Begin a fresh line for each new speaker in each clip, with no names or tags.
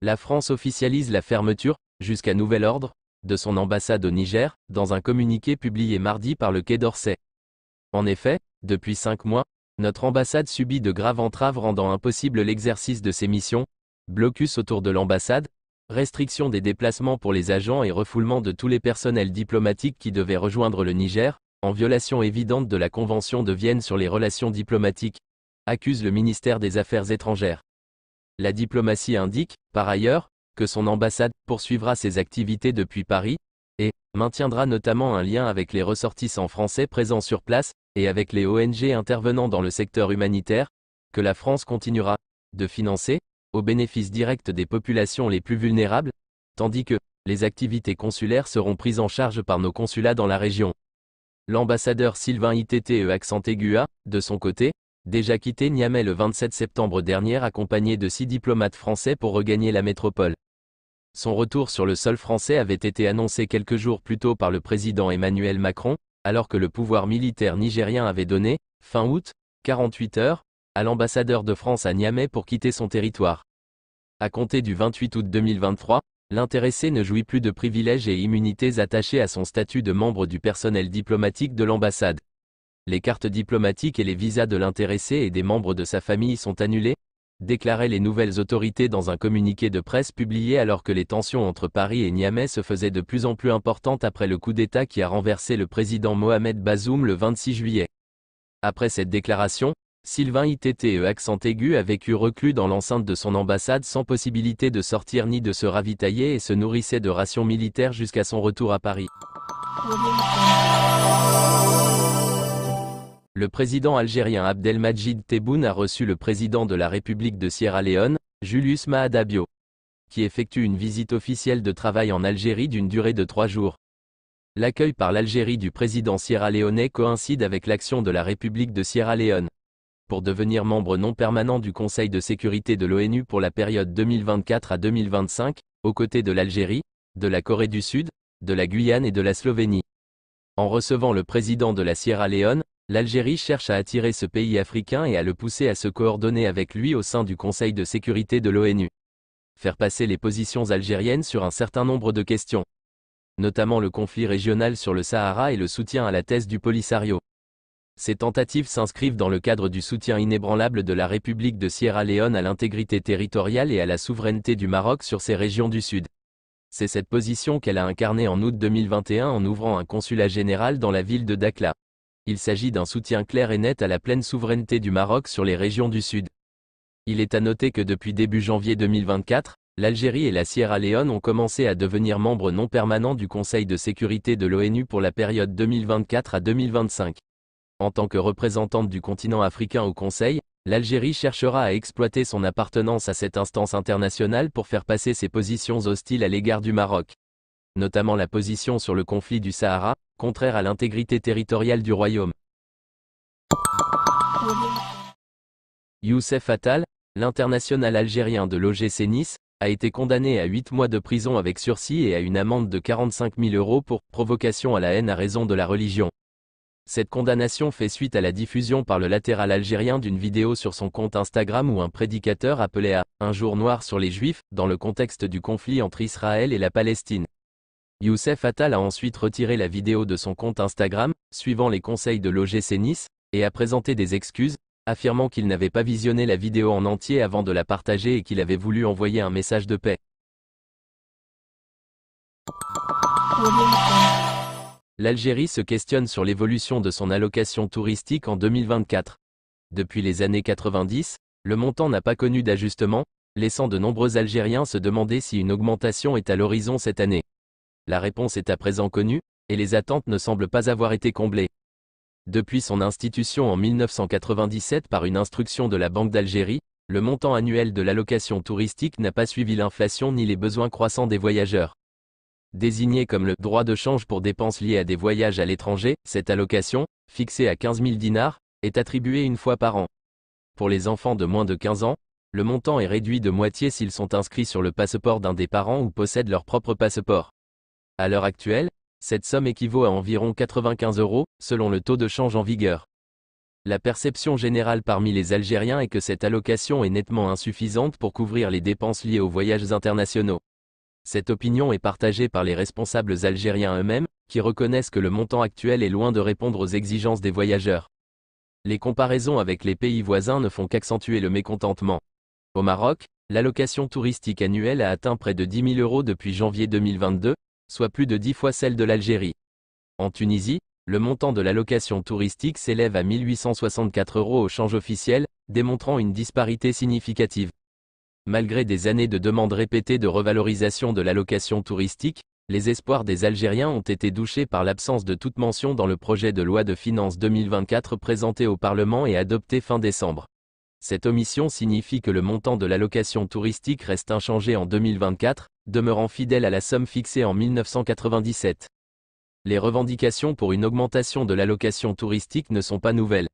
La France officialise la fermeture, jusqu'à nouvel ordre, de son ambassade au Niger, dans un communiqué publié mardi par le Quai d'Orsay. En effet, depuis cinq mois, notre ambassade subit de graves entraves rendant impossible l'exercice de ses missions, blocus autour de l'ambassade, restriction des déplacements pour les agents et refoulement de tous les personnels diplomatiques qui devaient rejoindre le Niger, en violation évidente de la Convention de Vienne sur les relations diplomatiques, accuse le ministère des Affaires étrangères. La diplomatie indique, par ailleurs, que son ambassade poursuivra ses activités depuis Paris, et maintiendra notamment un lien avec les ressortissants français présents sur place, et avec les ONG intervenant dans le secteur humanitaire, que la France continuera de financer, au bénéfice direct des populations les plus vulnérables, tandis que les activités consulaires seront prises en charge par nos consulats dans la région. L'ambassadeur Sylvain ITTE Accent Aigua, de son côté, déjà quitté Niamey le 27 septembre dernier accompagné de six diplomates français pour regagner la métropole. Son retour sur le sol français avait été annoncé quelques jours plus tôt par le président Emmanuel Macron, alors que le pouvoir militaire nigérien avait donné, fin août, 48 heures, à l'ambassadeur de France à Niamey pour quitter son territoire. À compter du 28 août 2023, l'intéressé ne jouit plus de privilèges et immunités attachés à son statut de membre du personnel diplomatique de l'ambassade. Les cartes diplomatiques et les visas de l'intéressé et des membres de sa famille sont annulés, déclaraient les nouvelles autorités dans un communiqué de presse publié alors que les tensions entre Paris et Niamey se faisaient de plus en plus importantes après le coup d'État qui a renversé le président Mohamed Bazoum le 26 juillet. Après cette déclaration, Sylvain ITTE accent aigu a vécu reclus dans l'enceinte de son ambassade sans possibilité de sortir ni de se ravitailler et se nourrissait de rations militaires jusqu'à son retour à Paris. Le président algérien Abdelmajid Tebboune a reçu le président de la République de Sierra Leone, Julius Maada qui effectue une visite officielle de travail en Algérie d'une durée de trois jours. L'accueil par l'Algérie du président sierra-léonais coïncide avec l'action de la République de Sierra Leone pour devenir membre non permanent du Conseil de sécurité de l'ONU pour la période 2024 à 2025, aux côtés de l'Algérie, de la Corée du Sud, de la Guyane et de la Slovénie. En recevant le président de la Sierra Leone, l'Algérie cherche à attirer ce pays africain et à le pousser à se coordonner avec lui au sein du Conseil de sécurité de l'ONU. Faire passer les positions algériennes sur un certain nombre de questions. Notamment le conflit régional sur le Sahara et le soutien à la thèse du Polisario. Ces tentatives s'inscrivent dans le cadre du soutien inébranlable de la République de Sierra Leone à l'intégrité territoriale et à la souveraineté du Maroc sur ses régions du Sud. C'est cette position qu'elle a incarnée en août 2021 en ouvrant un consulat général dans la ville de Dakla. Il s'agit d'un soutien clair et net à la pleine souveraineté du Maroc sur les régions du Sud. Il est à noter que depuis début janvier 2024, l'Algérie et la Sierra Leone ont commencé à devenir membres non permanents du Conseil de sécurité de l'ONU pour la période 2024 à 2025. En tant que représentante du continent africain au Conseil, l'Algérie cherchera à exploiter son appartenance à cette instance internationale pour faire passer ses positions hostiles à l'égard du Maroc. Notamment la position sur le conflit du Sahara, contraire à l'intégrité territoriale du royaume. Youssef Attal, l'international algérien de l'OGC Nice, a été condamné à 8 mois de prison avec sursis et à une amende de 45 000 euros pour provocation à la haine à raison de la religion. Cette condamnation fait suite à la diffusion par le latéral algérien d'une vidéo sur son compte Instagram où un prédicateur appelait à « un jour noir sur les Juifs » dans le contexte du conflit entre Israël et la Palestine. Youssef Attal a ensuite retiré la vidéo de son compte Instagram, suivant les conseils de l'OGC Nice, et a présenté des excuses, affirmant qu'il n'avait pas visionné la vidéo en entier avant de la partager et qu'il avait voulu envoyer un message de paix l'Algérie se questionne sur l'évolution de son allocation touristique en 2024. Depuis les années 90, le montant n'a pas connu d'ajustement, laissant de nombreux Algériens se demander si une augmentation est à l'horizon cette année. La réponse est à présent connue, et les attentes ne semblent pas avoir été comblées. Depuis son institution en 1997 par une instruction de la Banque d'Algérie, le montant annuel de l'allocation touristique n'a pas suivi l'inflation ni les besoins croissants des voyageurs. Désigné comme le droit de change pour dépenses liées à des voyages à l'étranger, cette allocation, fixée à 15 000 dinars, est attribuée une fois par an. Pour les enfants de moins de 15 ans, le montant est réduit de moitié s'ils sont inscrits sur le passeport d'un des parents ou possèdent leur propre passeport. À l'heure actuelle, cette somme équivaut à environ 95 euros, selon le taux de change en vigueur. La perception générale parmi les Algériens est que cette allocation est nettement insuffisante pour couvrir les dépenses liées aux voyages internationaux. Cette opinion est partagée par les responsables algériens eux-mêmes, qui reconnaissent que le montant actuel est loin de répondre aux exigences des voyageurs. Les comparaisons avec les pays voisins ne font qu'accentuer le mécontentement. Au Maroc, l'allocation touristique annuelle a atteint près de 10 000 euros depuis janvier 2022, soit plus de 10 fois celle de l'Algérie. En Tunisie, le montant de l'allocation touristique s'élève à 1864 euros au change officiel, démontrant une disparité significative malgré des années de demandes répétées de revalorisation de l'allocation touristique, les espoirs des Algériens ont été douchés par l'absence de toute mention dans le projet de loi de finances 2024 présenté au Parlement et adopté fin décembre. Cette omission signifie que le montant de l'allocation touristique reste inchangé en 2024, demeurant fidèle à la somme fixée en 1997. Les revendications pour une augmentation de l'allocation touristique ne sont pas nouvelles.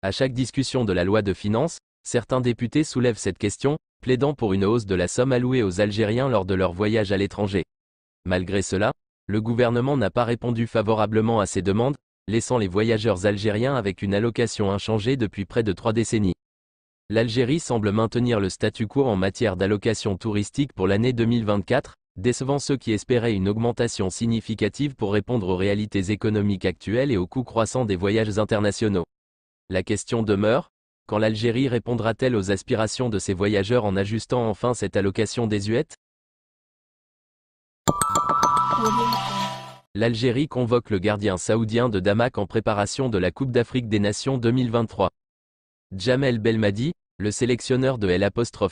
À chaque discussion de la loi de finances, Certains députés soulèvent cette question, plaidant pour une hausse de la somme allouée aux Algériens lors de leur voyage à l'étranger. Malgré cela, le gouvernement n'a pas répondu favorablement à ces demandes, laissant les voyageurs algériens avec une allocation inchangée depuis près de trois décennies. L'Algérie semble maintenir le statu quo en matière d'allocation touristique pour l'année 2024, décevant ceux qui espéraient une augmentation significative pour répondre aux réalités économiques actuelles et aux coûts croissants des voyages internationaux. La question demeure, quand l'Algérie répondra-t-elle aux aspirations de ses voyageurs en ajustant enfin cette allocation désuète L'Algérie convoque le gardien saoudien de Damak en préparation de la Coupe d'Afrique des Nations 2023. Jamel Belmadi, le sélectionneur de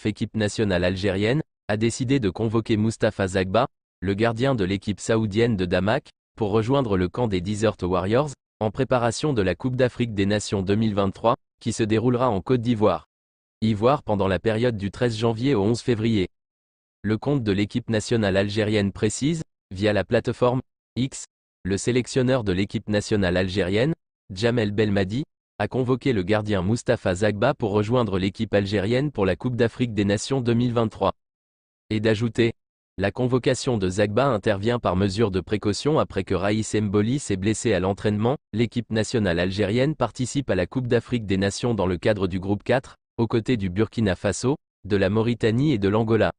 l'équipe nationale algérienne, a décidé de convoquer Mustafa Zagba, le gardien de l'équipe saoudienne de Damak, pour rejoindre le camp des Desert Warriors, en préparation de la Coupe d'Afrique des Nations 2023, qui se déroulera en Côte d'Ivoire. Ivoire pendant la période du 13 janvier au 11 février. Le compte de l'équipe nationale algérienne précise, via la plateforme X, le sélectionneur de l'équipe nationale algérienne, Jamel Belmadi, a convoqué le gardien Mustapha Zagba pour rejoindre l'équipe algérienne pour la Coupe d'Afrique des Nations 2023. Et d'ajouter, la convocation de Zagba intervient par mesure de précaution après que Raïs Mboli s'est blessé à l'entraînement. L'équipe nationale algérienne participe à la Coupe d'Afrique des Nations dans le cadre du groupe 4, aux côtés du Burkina Faso, de la Mauritanie et de l'Angola.